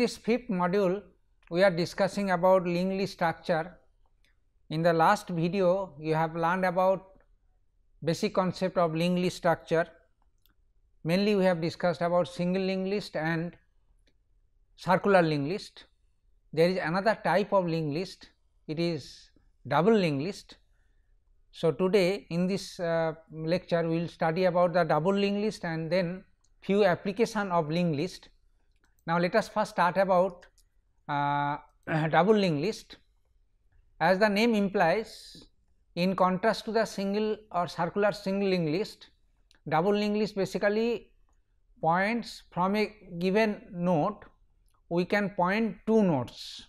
this fifth module, we are discussing about linked list structure. In the last video, you have learned about basic concept of linked list structure. Mainly we have discussed about single linked list and circular linked list. There is another type of linked list, it is double linked list. So, today in this uh, lecture, we will study about the double linked list and then few application of linked list. Now, let us first start about uh, double linked list. As the name implies, in contrast to the single or circular single linked list, double linked list basically points from a given node, we can point two nodes.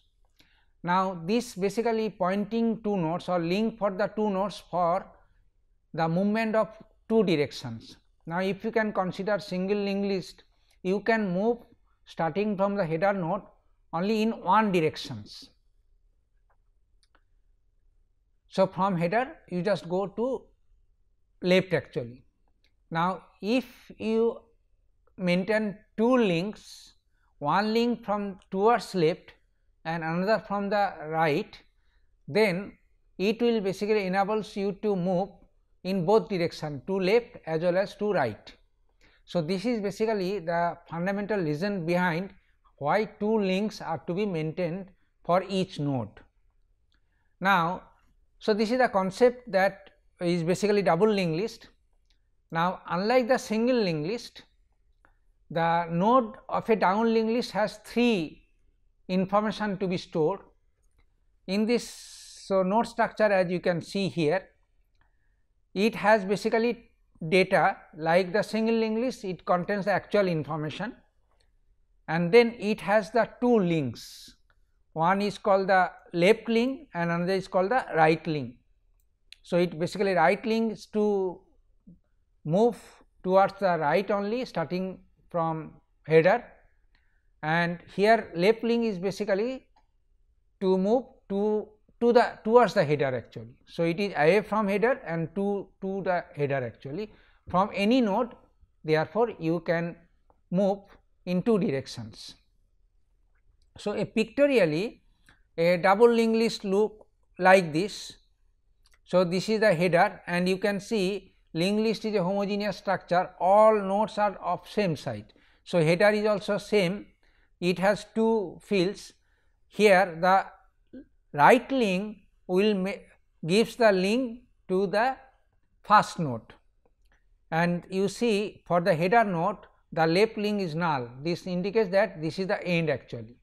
Now, this basically pointing two nodes or link for the two nodes for the movement of two directions. Now, if you can consider single linked list, you can move starting from the header node only in one directions. So, from header you just go to left actually. Now, if you maintain two links, one link from towards left and another from the right, then it will basically enables you to move in both direction to left as well as to right. So, this is basically the fundamental reason behind why two links are to be maintained for each node. Now, so this is the concept that is basically double linked list. Now, unlike the single linked list, the node of a down linked list has three information to be stored. In this so node structure as you can see here, it has basically data like the single link list it contains the actual information and then it has the two links one is called the left link and another is called the right link. So, it basically right links to move towards the right only starting from header and here left link is basically to move to to the towards the header actually. So, it is away from header and to, to the header actually from any node therefore, you can move in two directions. So, a pictorially a double linked list look like this. So, this is the header and you can see linked list is a homogeneous structure all nodes are of same size. So, header is also same it has two fields here the right link will gives the link to the first node, and you see for the header node the left link is null this indicates that this is the end actually.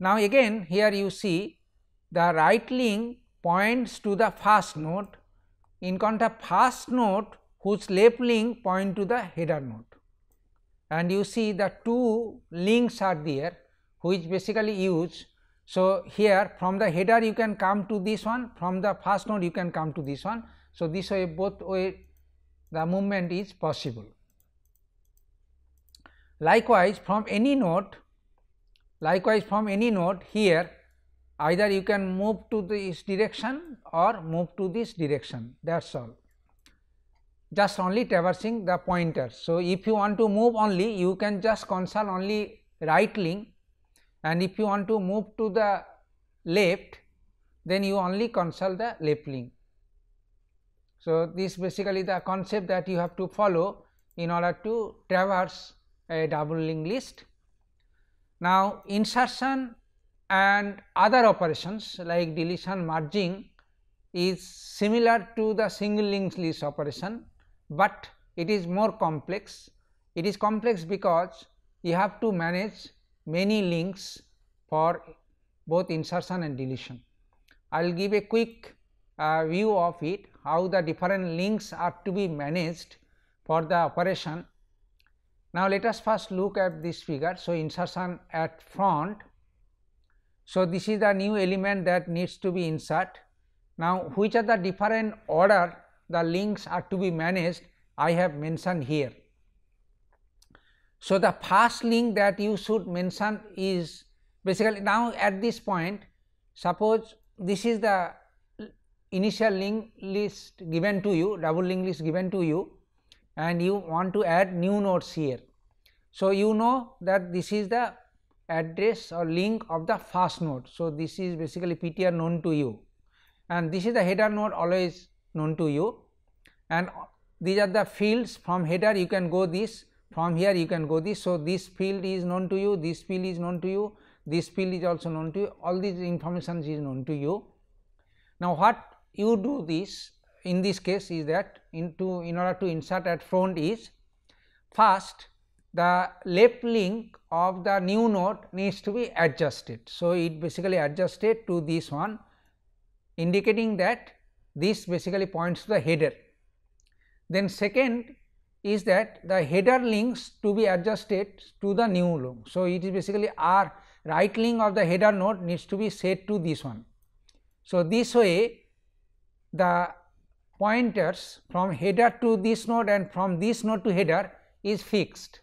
Now, again here you see the right link points to the first node. in contrast first node whose left link point to the header node, and you see the two links are there which basically use so, here from the header you can come to this one, from the first node you can come to this one. So, this way both way the movement is possible. Likewise, from any node, likewise from any node here either you can move to this direction or move to this direction that is all just only traversing the pointer. So, if you want to move only you can just consult only right link and if you want to move to the left then you only consult the left link. So, this basically the concept that you have to follow in order to traverse a double linked list. Now, insertion and other operations like deletion merging is similar to the single linked list operation, but it is more complex. It is complex because you have to manage many links for both insertion and deletion. I will give a quick uh, view of it how the different links are to be managed for the operation. Now, let us first look at this figure. So, insertion at front. So, this is the new element that needs to be insert. Now, which are the different order the links are to be managed I have mentioned here. So, the first link that you should mention is basically now at this point suppose this is the initial link list given to you double link list given to you and you want to add new nodes here. So, you know that this is the address or link of the first node. So, this is basically PTR known to you and this is the header node always known to you and these are the fields from header you can go this from here you can go this. So, this field is known to you, this field is known to you, this field is also known to you, all these information is known to you. Now, what you do this in this case is that into in order to insert at front is first the left link of the new node needs to be adjusted. So, it basically adjusted to this one indicating that this basically points to the header. Then second is that the header links to be adjusted to the new link. So, it is basically R right link of the header node needs to be set to this one. So, this way the pointers from header to this node and from this node to header is fixed.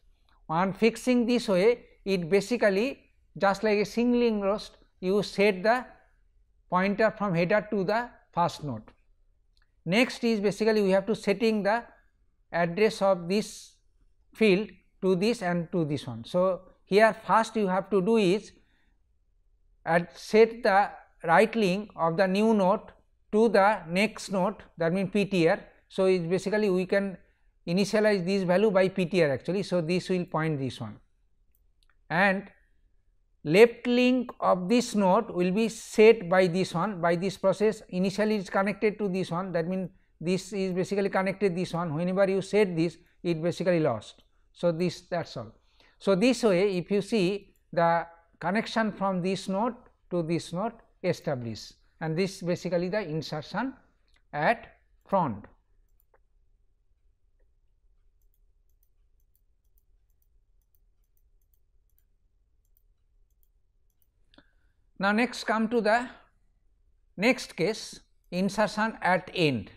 On fixing this way it basically just like a single list, you set the pointer from header to the first node. Next is basically we have to setting the address of this field to this and to this one. So, here first you have to do is at set the right link of the new node to the next node that means PTR. So, basically we can initialize this value by PTR actually. So, this will point this one and left link of this node will be set by this one by this process initially it's connected to this one that means this is basically connected this one whenever you set this it basically lost. So, this that is all. So, this way if you see the connection from this node to this node established and this basically the insertion at front. Now, next come to the next case insertion at end.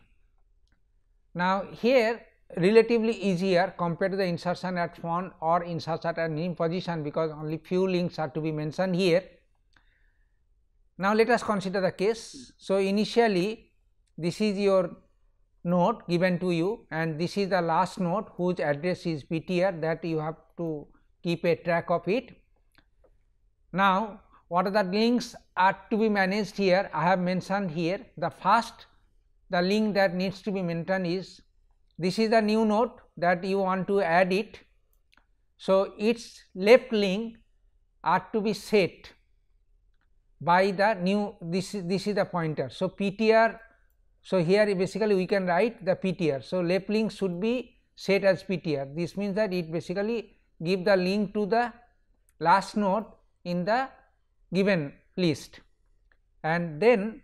Now, here relatively easier compared to the insertion at front or insertion at knee position because only few links are to be mentioned here. Now, let us consider the case. So, initially this is your node given to you and this is the last node whose address is PTR that you have to keep a track of it. Now, what are the links are to be managed here I have mentioned here the first the link that needs to be maintained is this is the new node that you want to add it. So, its left link are to be set by the new this is this is the pointer. So, PTR so here basically we can write the PTR. So, left link should be set as PTR this means that it basically give the link to the last node in the given list and then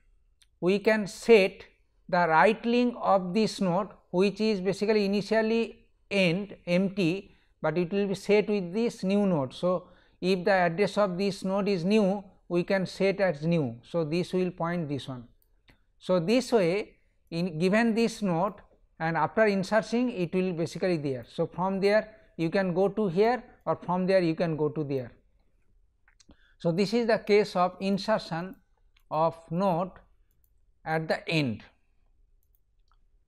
we can set the right link of this node which is basically initially end empty, but it will be set with this new node. So, if the address of this node is new we can set as new. So, this will point this one. So, this way in given this node and after inserting it will basically there. So, from there you can go to here or from there you can go to there. So, this is the case of insertion of node at the end.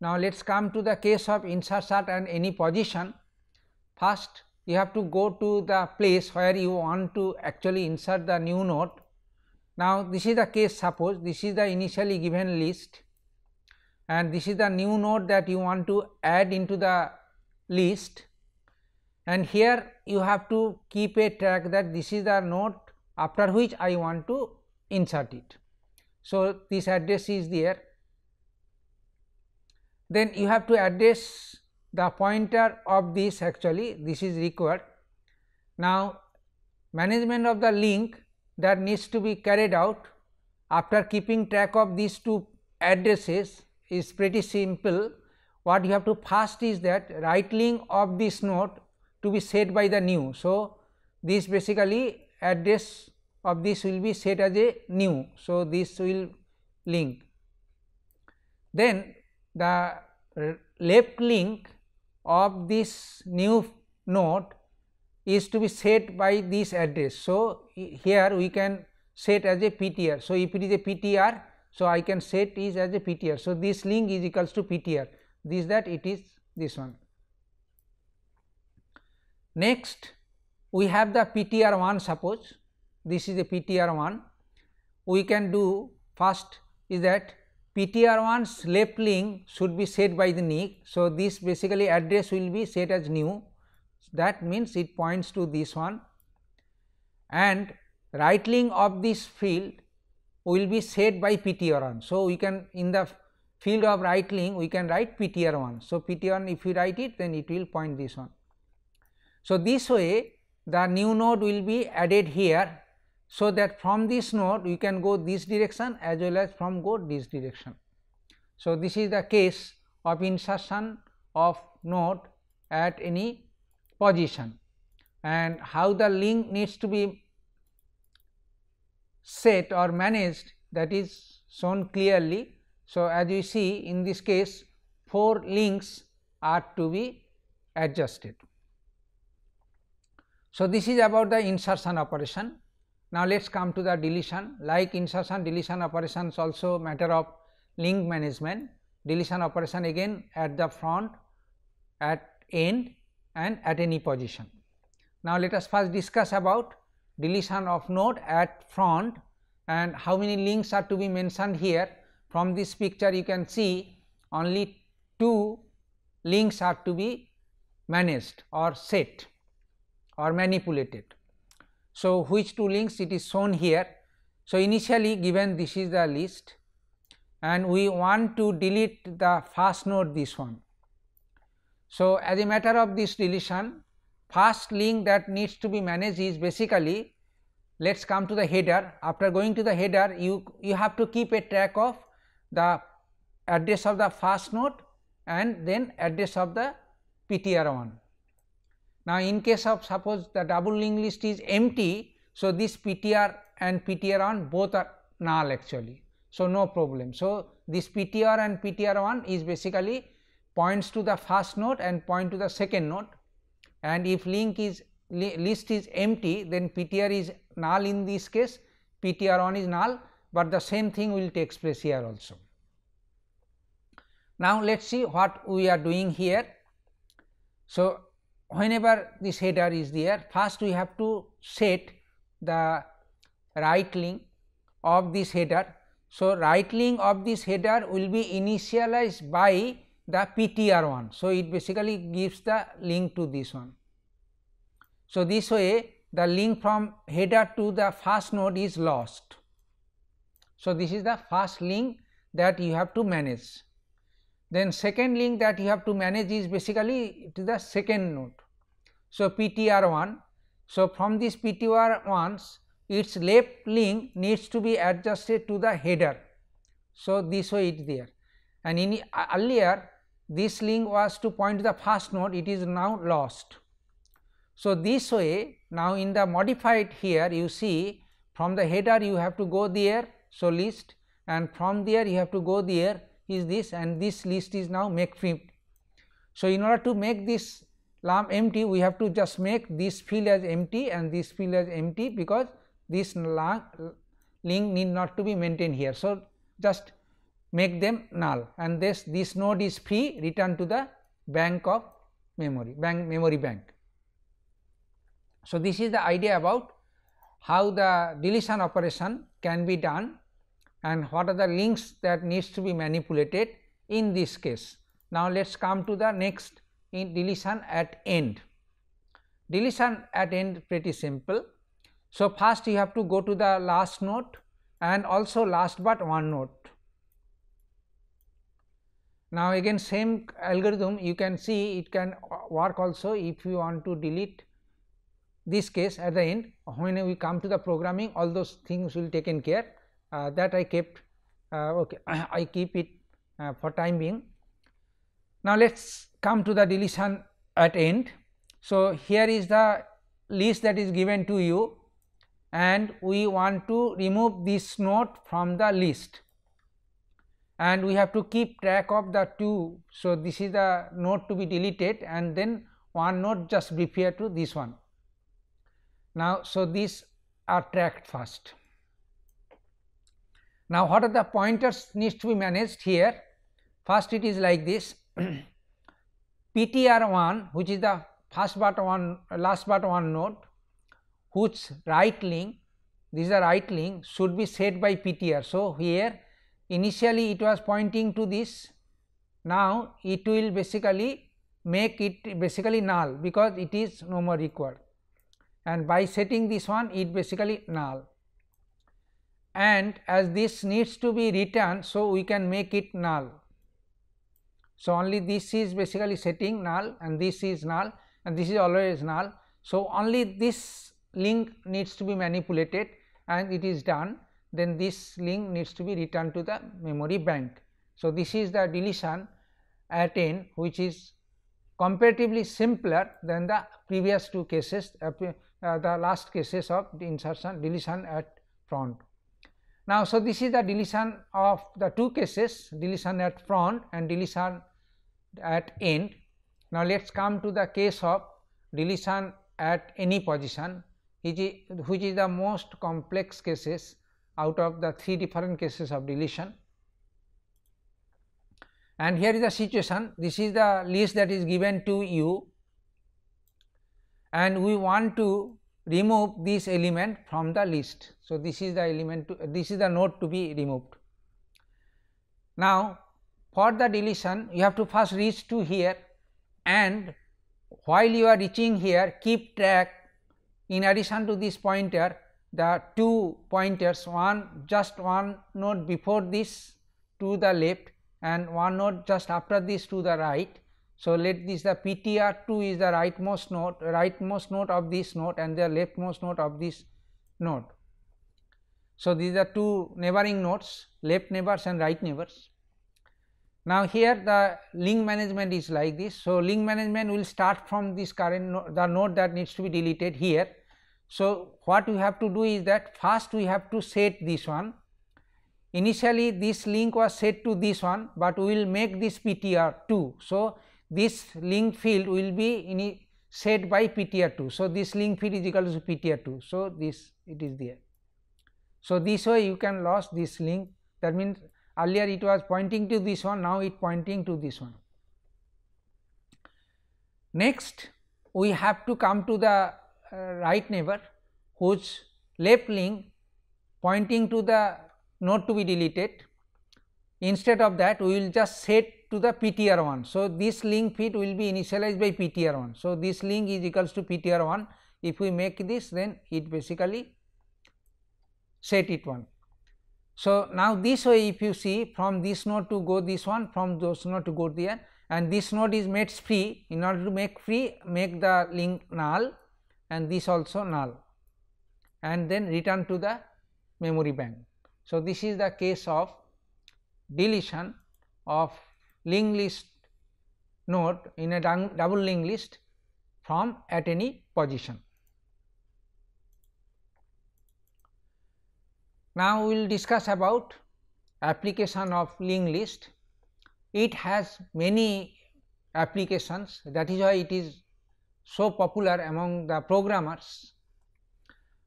Now, let us come to the case of insert and any position. First, you have to go to the place where you want to actually insert the new node. Now, this is the case suppose this is the initially given list and this is the new node that you want to add into the list and here you have to keep a track that this is the node after which I want to insert it. So, this address is there then you have to address the pointer of this actually this is required. Now, management of the link that needs to be carried out after keeping track of these two addresses is pretty simple. What you have to first is that right link of this node to be set by the new. So, this basically address of this will be set as a new. So, this will link. Then the left link of this new node is to be set by this address. So, here we can set as a PTR. So, if it is a PTR, so I can set is as a PTR. So, this link is equals to PTR, this that it is this one. Next, we have the PTR 1 suppose, this is a PTR 1, we can do first is that PTR1's left link should be set by the nick. So, this basically address will be set as new that means it points to this one and right link of this field will be set by PTR1. So, we can in the field of right link we can write PTR1. So, PTR1 if you write it then it will point this one. So, this way the new node will be added here so, that from this node you can go this direction as well as from go this direction. So, this is the case of insertion of node at any position and how the link needs to be set or managed that is shown clearly. So, as you see in this case 4 links are to be adjusted. So, this is about the insertion operation now, let us come to the deletion like insertion deletion operations also matter of link management deletion operation again at the front at end and at any position. Now, let us first discuss about deletion of node at front and how many links are to be mentioned here. From this picture you can see only two links are to be managed or set or manipulated. So, which two links it is shown here. So, initially given this is the list and we want to delete the first node this one. So, as a matter of this deletion first link that needs to be managed is basically let us come to the header after going to the header you, you have to keep a track of the address of the first node and then address of the PTR one. Now, in case of suppose the double linked list is empty, so this PTR and PTR1 both are null actually. So, no problem. So, this PTR and PTR1 is basically points to the first node and point to the second node and if link is li list is empty then PTR is null in this case PTR1 is null, but the same thing will take place here also. Now, let us see what we are doing here. So, whenever this header is there first we have to set the right link of this header. So, right link of this header will be initialized by the PTR one. So, it basically gives the link to this one. So, this way the link from header to the first node is lost. So, this is the first link that you have to manage. Then second link that you have to manage is basically to the second node. So, PTR1. So, from this ptr one its left link needs to be adjusted to the header. So, this way it there and in uh, earlier this link was to point to the first node it is now lost. So, this way now in the modified here you see from the header you have to go there. So, list and from there you have to go there is this and this list is now make filled. So, in order to make this lamp empty we have to just make this field as empty and this field as empty because this link need not to be maintained here. So, just make them null and this this node is free return to the bank of memory bank memory bank. So, this is the idea about how the deletion operation can be done and what are the links that needs to be manipulated in this case. Now, let us come to the next in deletion at end. Deletion at end pretty simple. So, first you have to go to the last node and also last but one node. Now, again same algorithm you can see it can work also if you want to delete this case at the end when we come to the programming all those things will taken care uh, that I kept uh, okay I keep it uh, for time being. Now, let us come to the deletion at end. So, here is the list that is given to you and we want to remove this node from the list and we have to keep track of the two. So, this is the node to be deleted and then one node just refer to this one. Now, so these are tracked first. Now, what are the pointers needs to be managed here? First it is like this PTR1 which is the first but one last but one node whose right link these are right link should be set by PTR. So, here initially it was pointing to this now it will basically make it basically null because it is no more equal and by setting this one it basically null and as this needs to be written. So, we can make it null. So, only this is basically setting null and this is null and this is always null. So, only this link needs to be manipulated and it is done then this link needs to be returned to the memory bank. So, this is the deletion at n which is comparatively simpler than the previous two cases uh, uh, the last cases of the insertion deletion at front. Now, so this is the deletion of the two cases deletion at front and deletion at end. Now, let us come to the case of deletion at any position which is the most complex cases out of the three different cases of deletion. And here is the situation this is the list that is given to you and we want to remove this element from the list. So, this is the element to, this is the node to be removed. Now, for the deletion you have to first reach to here and while you are reaching here keep track in addition to this pointer the two pointers one just one node before this to the left and one node just after this to the right so, let this the PTR2 is the rightmost node, rightmost node of this node and the leftmost node of this node. So, these are two neighboring nodes left neighbors and right neighbors. Now, here the link management is like this. So, link management will start from this current node, the node that needs to be deleted here. So, what we have to do is that first we have to set this one. Initially this link was set to this one, but we will make this PTR 2. So, this link field will be set by PTR2. So, this link field is equal to PTR2. So, this it is there. So, this way you can lost this link that means earlier it was pointing to this one now it pointing to this one. Next we have to come to the uh, right neighbor whose left link pointing to the node to be deleted. Instead of that we will just set to the PTR1. So, this link fit will be initialized by PTR1. So, this link is equals to PTR1. If we make this then it basically set it 1. So, now this way if you see from this node to go this one from those node to go there and this node is made free in order to make free make the link null and this also null and then return to the memory bank. So, this is the case of deletion of linked list node in a double linked list from at any position. Now, we will discuss about application of linked list. It has many applications that is why it is so popular among the programmers,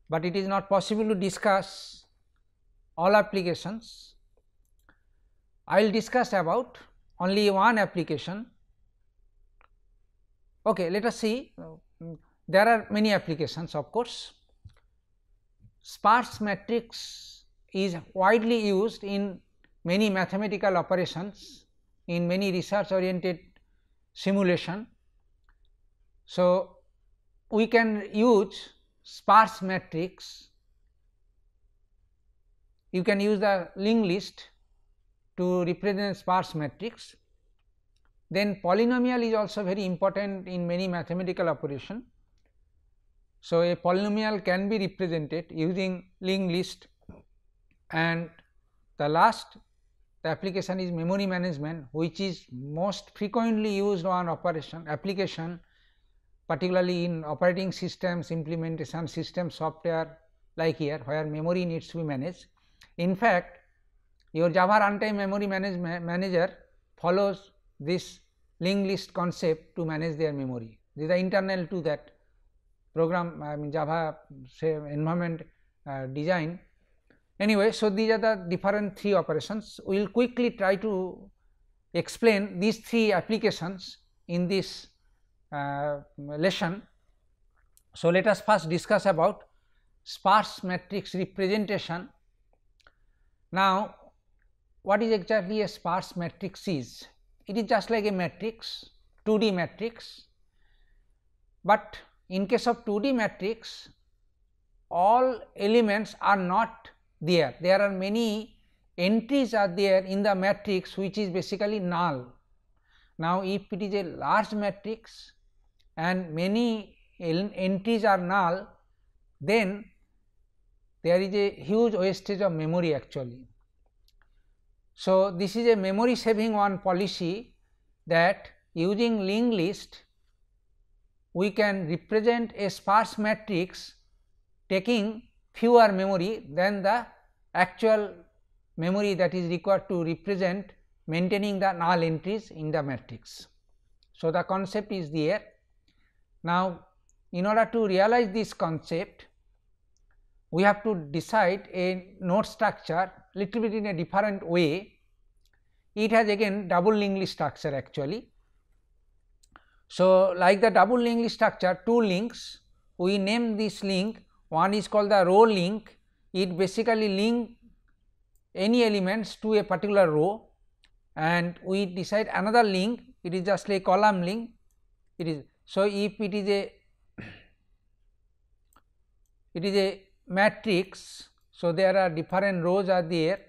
but it is not possible to discuss all applications. I will discuss about only one application. Okay, let us see there are many applications of course. Sparse matrix is widely used in many mathematical operations in many research oriented simulation. So, we can use sparse matrix, you can use the linked list to represent sparse matrix. Then polynomial is also very important in many mathematical operation. So, a polynomial can be represented using linked list and the last the application is memory management which is most frequently used on operation application particularly in operating systems implementation system software like here where memory needs to be managed. In fact, your java runtime memory manager follows this linked list concept to manage their memory This is internal to that program i mean java say environment uh, design anyway so these are the different three operations we will quickly try to explain these three applications in this uh, lesson so let us first discuss about sparse matrix representation now what is exactly a sparse matrix is. It is just like a matrix 2D matrix, but in case of 2D matrix all elements are not there. There are many entries are there in the matrix which is basically null. Now, if it is a large matrix and many entries are null, then there is a huge wastage of memory actually. So, this is a memory saving one policy that using linked list we can represent a sparse matrix taking fewer memory than the actual memory that is required to represent maintaining the null entries in the matrix. So, the concept is there. Now, in order to realize this concept we have to decide a node structure little bit in a different way. It has again double linked list structure actually. So, like the double linked list structure two links we name this link one is called the row link it basically link any elements to a particular row and we decide another link it is just a column link it is. So, if it is a it is a matrix. So, there are different rows are there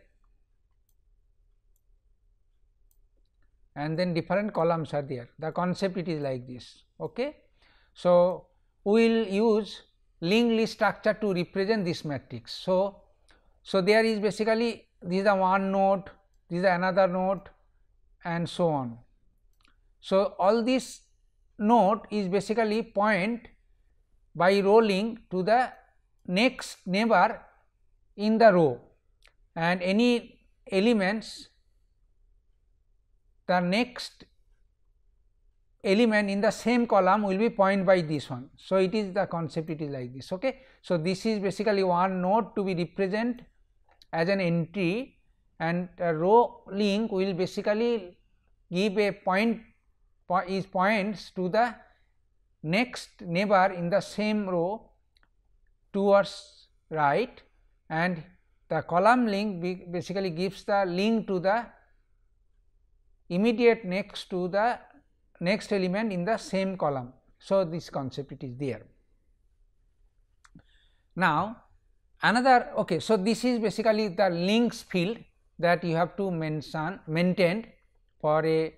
and then different columns are there the concept it is like this. Okay. So, we will use linked list structure to represent this matrix. So, so there is basically this is one node, this is another node and so on. So, all this node is basically point by rolling to the next neighbor in the row and any elements the next element in the same column will be point by this one. So, it is the concept it is like this. Okay. So, this is basically one node to be represent as an entry and a row link will basically give a point is points to the next neighbor in the same row towards right and the column link basically gives the link to the immediate next to the next element in the same column. So, this concept it is there. Now, another okay. So, this is basically the links field that you have to mention for a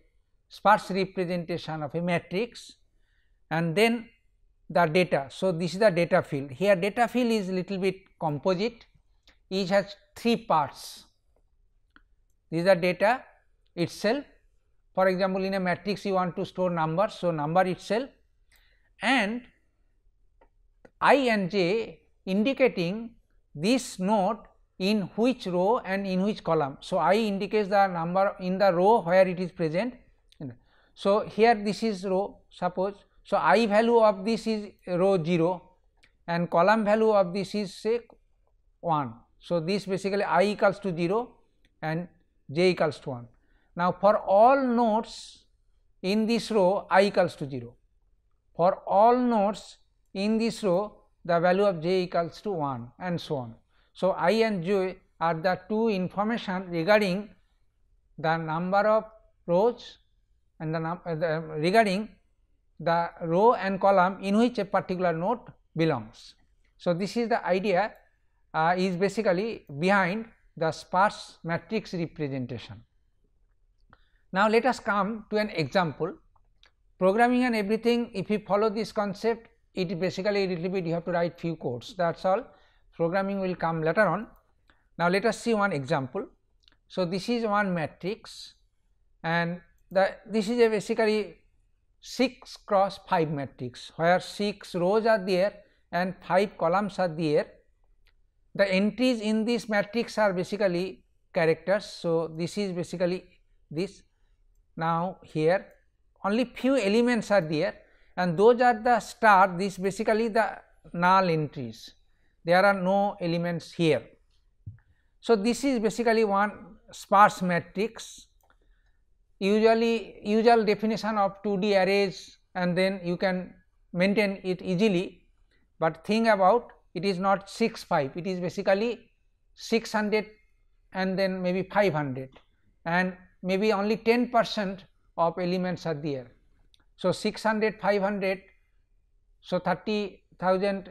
sparse representation of a matrix and then the data. So, this is the data field here data field is little bit composite each has three parts this is the data itself for example, in a matrix you want to store numbers. So, number itself and i and j indicating this node in which row and in which column. So, i indicates the number in the row where it is present. So, here this is row suppose so, i value of this is row 0 and column value of this is say 1. So, this basically i equals to 0 and j equals to 1. Now, for all nodes in this row i equals to 0. For all nodes in this row the value of j equals to 1 and so on. So, i and j are the two information regarding the number of rows and the, uh, the regarding the row and column in which a particular node belongs. So, this is the idea uh, is basically behind the sparse matrix representation. Now, let us come to an example programming and everything if you follow this concept it basically a little bit you have to write few codes that is all programming will come later on. Now, let us see one example. So, this is one matrix and the this is a basically 6 cross 5 matrix where 6 rows are there and 5 columns are there. The entries in this matrix are basically characters. So, this is basically this now here only few elements are there and those are the star this basically the null entries there are no elements here. So, this is basically one sparse matrix usually usual definition of 2D arrays and then you can maintain it easily, but think about it is not 6 5 it is basically 600 and then maybe 500 and maybe only 10 percent of elements are there. So, 600 500 so 30,000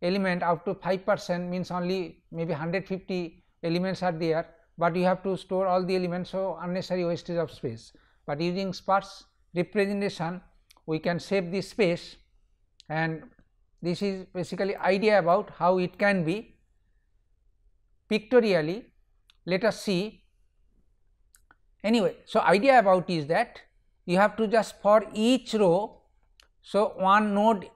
element up to 5 percent means only maybe 150 elements are there but you have to store all the elements so unnecessary wastage of space. But using sparse representation we can save the space and this is basically idea about how it can be pictorially let us see anyway. So, idea about is that you have to just for each row. So, one node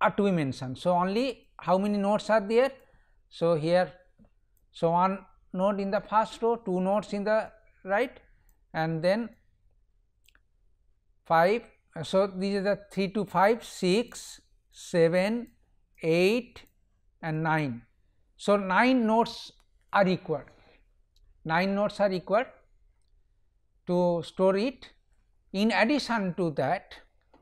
are two dimensions. So, only how many nodes are there? So, here so, one node in the first row, 2 nodes in the right and then 5. So, these are the 3 to 5, 6, 7, 8 and 9. So, 9 nodes are required, 9 nodes are required to store it. In addition to that,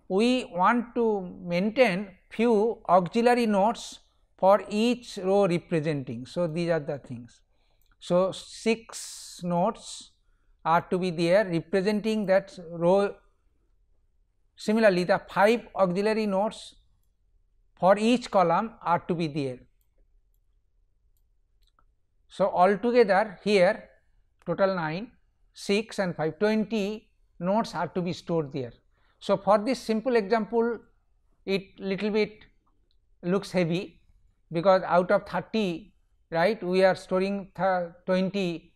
we want to maintain few auxiliary nodes for each row representing. So, these are the things. So, 6 nodes are to be there representing that row. Similarly, the 5 auxiliary nodes for each column are to be there. So, altogether here total 9, 6 and 5, 20 nodes are to be stored there. So, for this simple example it little bit looks heavy because out of 30 right we are storing 20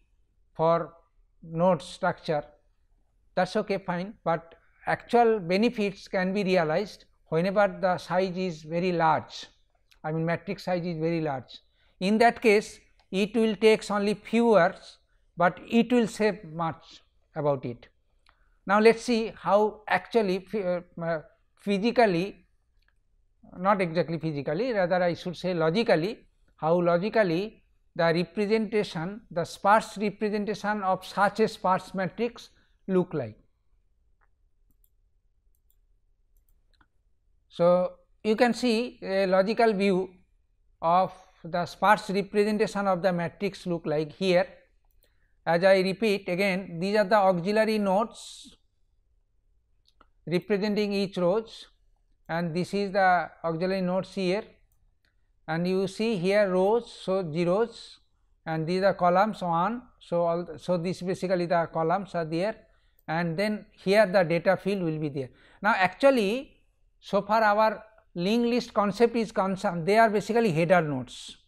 for node structure that is okay fine, but actual benefits can be realized whenever the size is very large I mean matrix size is very large. In that case it will takes only few hours, but it will save much about it. Now, let us see how actually uh, uh, physically not exactly physically rather I should say logically how logically the representation the sparse representation of such a sparse matrix look like. So, you can see a logical view of the sparse representation of the matrix look like here. As I repeat again these are the auxiliary nodes representing each rows and this is the auxiliary nodes here and you see here rows. So, zeros and these are columns on. So, all so this basically the columns are there and then here the data field will be there. Now, actually so far our linked list concept is concerned they are basically header nodes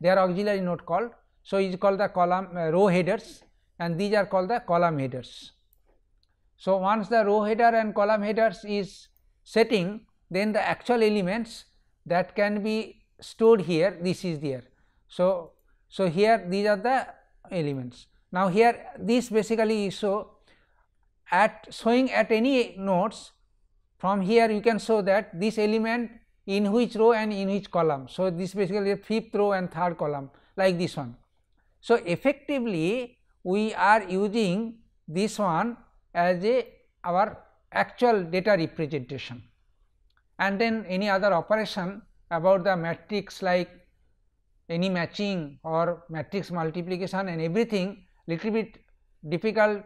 they are auxiliary node called. So, is called the column uh, row headers and these are called the column headers. So, once the row header and column headers is setting then the actual elements that can be stored here this is there. So, so here these are the elements. Now, here this basically so at showing at any nodes from here you can show that this element in which row and in which column. So, this basically fifth row and third column like this one. So, effectively we are using this one as a our actual data representation and then any other operation about the matrix like any matching or matrix multiplication and everything little bit difficult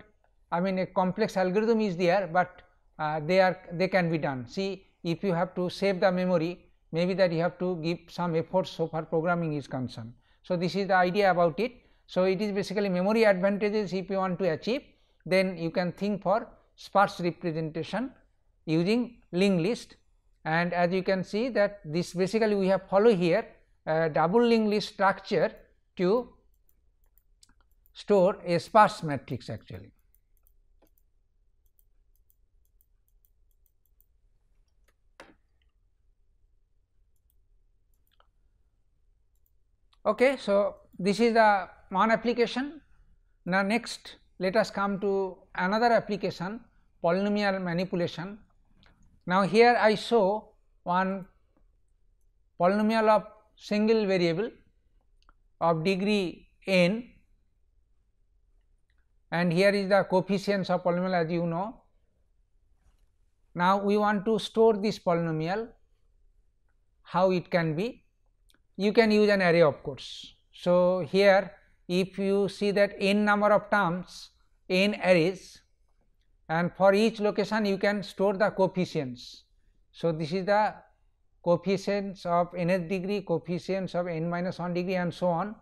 I mean a complex algorithm is there, but uh, they are they can be done. See if you have to save the memory maybe that you have to give some effort so far programming is concerned. So, this is the idea about it. So, it is basically memory advantages if you want to achieve then you can think for sparse representation using linked list and as you can see that this basically we have follow here a double linked list structure to store a sparse matrix actually. Okay, so this is the one application. Now, next let us come to another application polynomial manipulation now, here I show one polynomial of single variable of degree n and here is the coefficients of polynomial as you know. Now, we want to store this polynomial how it can be you can use an array of course. So, here if you see that n number of terms n arrays and for each location you can store the coefficients. So, this is the coefficients of nth degree, coefficients of n minus 1 degree and so on.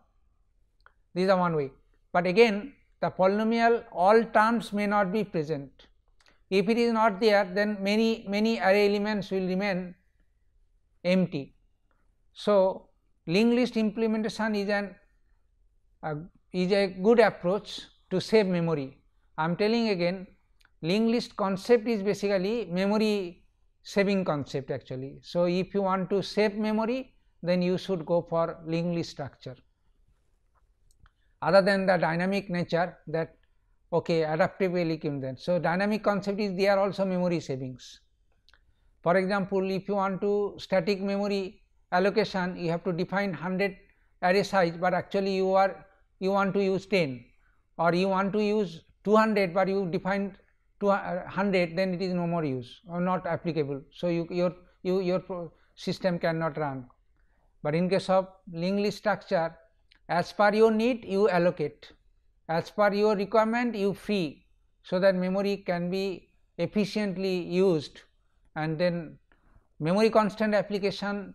This is the one way, but again the polynomial all terms may not be present. If it is not there then many many array elements will remain empty. So, linked list implementation is an uh, is a good approach to save memory. I am telling again linked list concept is basically memory saving concept actually. So, if you want to save memory then you should go for linked list structure. Other than the dynamic nature that okay adaptive elegant then. So, dynamic concept is there also memory savings. For example, if you want to static memory allocation you have to define 100 array size, but actually you are you want to use 10 or you want to use 200, but you defined 100 uh, then it is no more use or not applicable. So, you, your, you, your system cannot run, but in case of linked list structure as per your need you allocate as per your requirement you free. So, that memory can be efficiently used and then memory constant application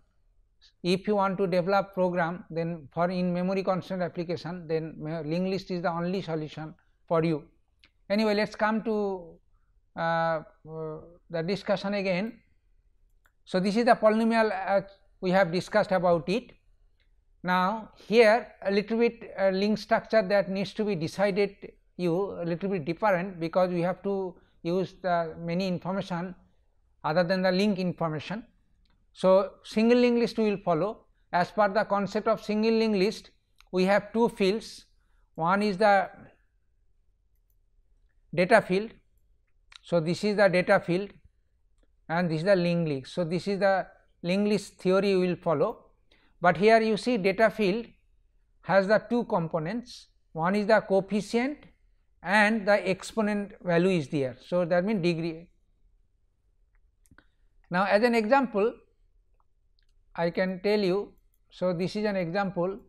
if you want to develop program then for in memory constant application then linked list is the only solution for you. Anyway, let us come to uh, uh, the discussion again. So, this is the polynomial as uh, we have discussed about it. Now, here a little bit uh, link structure that needs to be decided you a little bit different because we have to use the many information other than the link information. So, single link list we will follow as per the concept of single link list we have two fields one is the data field. So, this is the data field and this is the link list. So, this is the link list theory we will follow, but here you see data field has the two components one is the coefficient and the exponent value is there. So, that means degree. Now, as an example I can tell you. So, this is an example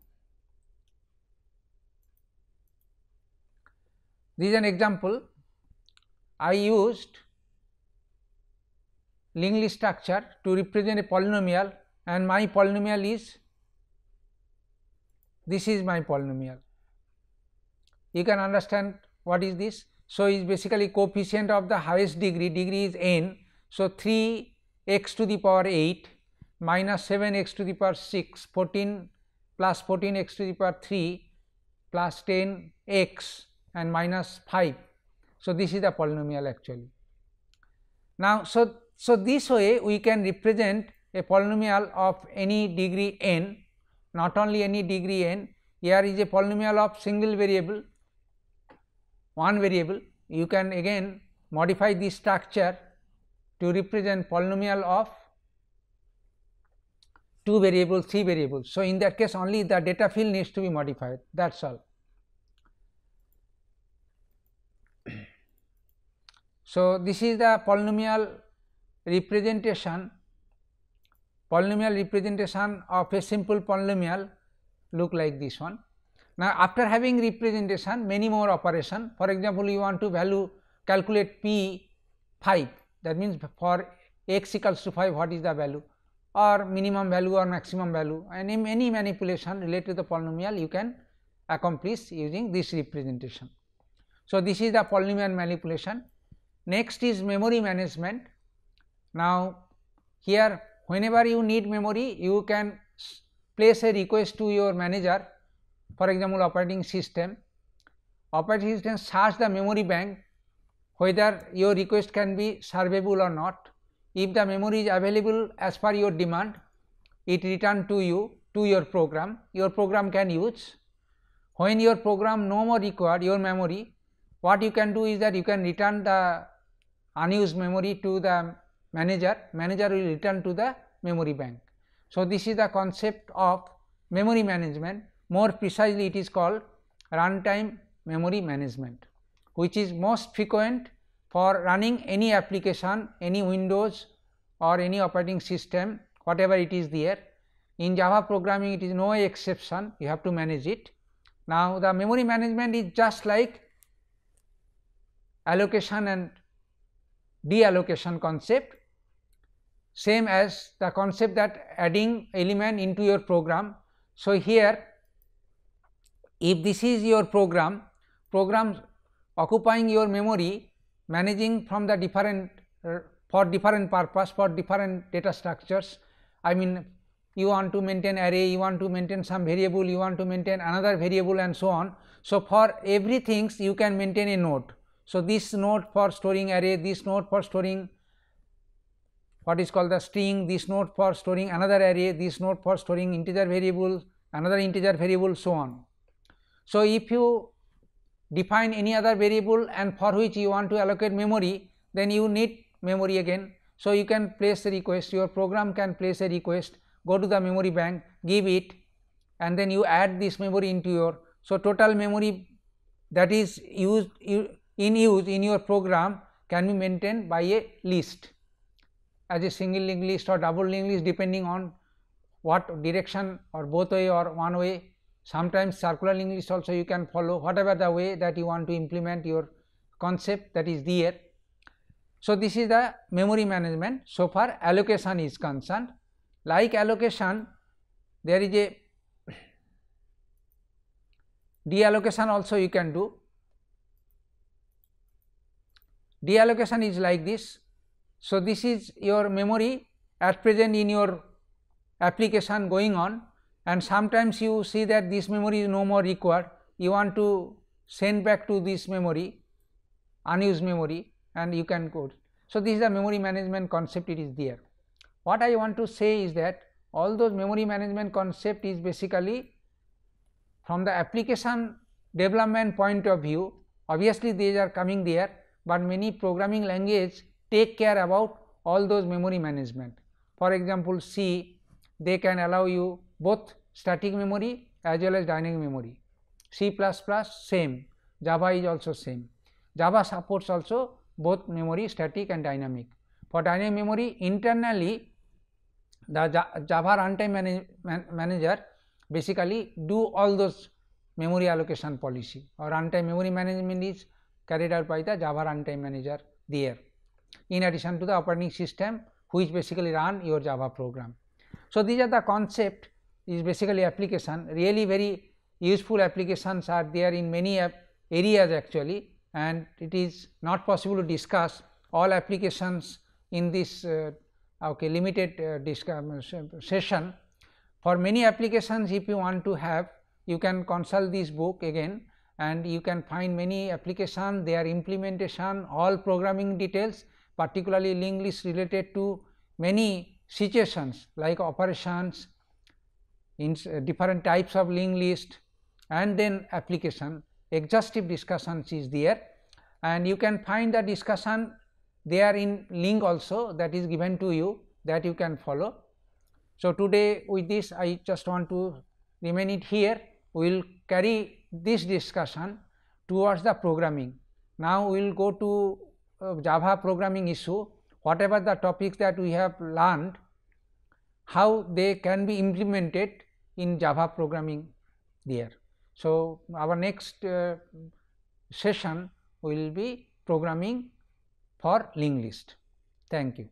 this is an example I used Lingley structure to represent a polynomial and my polynomial is this is my polynomial. You can understand what is this. So, it is basically coefficient of the highest degree, degree is n. So, 3 x to the power 8 minus 7 x to the power 6, 14 plus 14 x to the power 3 plus 10 x and minus 5 So, this is the polynomial actually. Now, so, so this way we can represent a polynomial of any degree n, not only any degree n, here is a polynomial of single variable, one variable, you can again modify this structure to represent polynomial of two variables, three variables. So, in that case only the data field needs to be modified that is all. So, this is the polynomial representation polynomial representation of a simple polynomial look like this one. Now, after having representation many more operation for example, you want to value calculate p 5 that means for x equals to 5 what is the value or minimum value or maximum value and any manipulation related to the polynomial you can accomplish using this representation. So, this is the polynomial manipulation Next is memory management. Now, here whenever you need memory you can place a request to your manager for example operating system. Operating system search the memory bank whether your request can be servable or not. If the memory is available as per your demand it return to you to your program, your program can use. When your program no more required your memory what you can do is that you can return the unused memory to the manager, manager will return to the memory bank. So, this is the concept of memory management more precisely it is called runtime memory management which is most frequent for running any application any windows or any operating system whatever it is there. In Java programming it is no exception you have to manage it. Now, the memory management is just like allocation and deallocation concept same as the concept that adding element into your program. So, here if this is your program, program occupying your memory managing from the different uh, for different purpose for different data structures. I mean you want to maintain array, you want to maintain some variable, you want to maintain another variable and so on. So, for everything you can maintain a node so, this node for storing array, this node for storing what is called the string, this node for storing another array, this node for storing integer variable, another integer variable so on. So, if you define any other variable and for which you want to allocate memory, then you need memory again. So, you can place a request, your program can place a request, go to the memory bank, give it and then you add this memory into your. So, total memory that is used you in use in your program can be maintained by a list as a single link list or double link list depending on what direction or both way or one way sometimes circular link list also you can follow whatever the way that you want to implement your concept that is there. So, this is the memory management so far allocation is concerned like allocation there is a deallocation also you can do deallocation is like this. So, this is your memory at present in your application going on and sometimes you see that this memory is no more required, you want to send back to this memory unused memory and you can code. So, this is the memory management concept it is there. What I want to say is that all those memory management concept is basically from the application development point of view obviously these are coming there but many programming language take care about all those memory management. For example, C they can allow you both static memory as well as dynamic memory. C++ same, Java is also same. Java supports also both memory static and dynamic. For dynamic memory internally the Java runtime manage, man, manager basically do all those memory allocation policy or runtime memory management is carried out by the Java runtime manager there in addition to the operating system which basically run your Java program. So, these are the concept is basically application really very useful applications are there in many areas actually and it is not possible to discuss all applications in this uh, okay, limited uh, um, session. For many applications if you want to have you can consult this book again and you can find many application, their implementation, all programming details particularly linked list related to many situations like operations, in different types of linked list and then application exhaustive discussions is there and you can find the discussion there in link also that is given to you that you can follow. So, today with this I just want to remain it here we will carry this discussion towards the programming. Now, we will go to uh, Java programming issue, whatever the topics that we have learned, how they can be implemented in Java programming there. So, our next uh, session will be programming for linked list. Thank you.